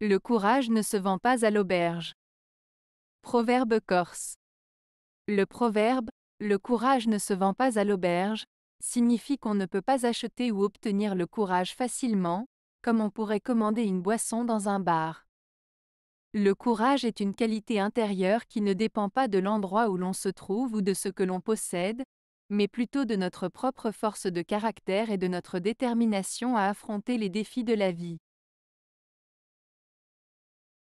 Le courage ne se vend pas à l'auberge. Proverbe corse. Le proverbe Le courage ne se vend pas à l'auberge signifie qu'on ne peut pas acheter ou obtenir le courage facilement, comme on pourrait commander une boisson dans un bar. Le courage est une qualité intérieure qui ne dépend pas de l'endroit où l'on se trouve ou de ce que l'on possède, mais plutôt de notre propre force de caractère et de notre détermination à affronter les défis de la vie.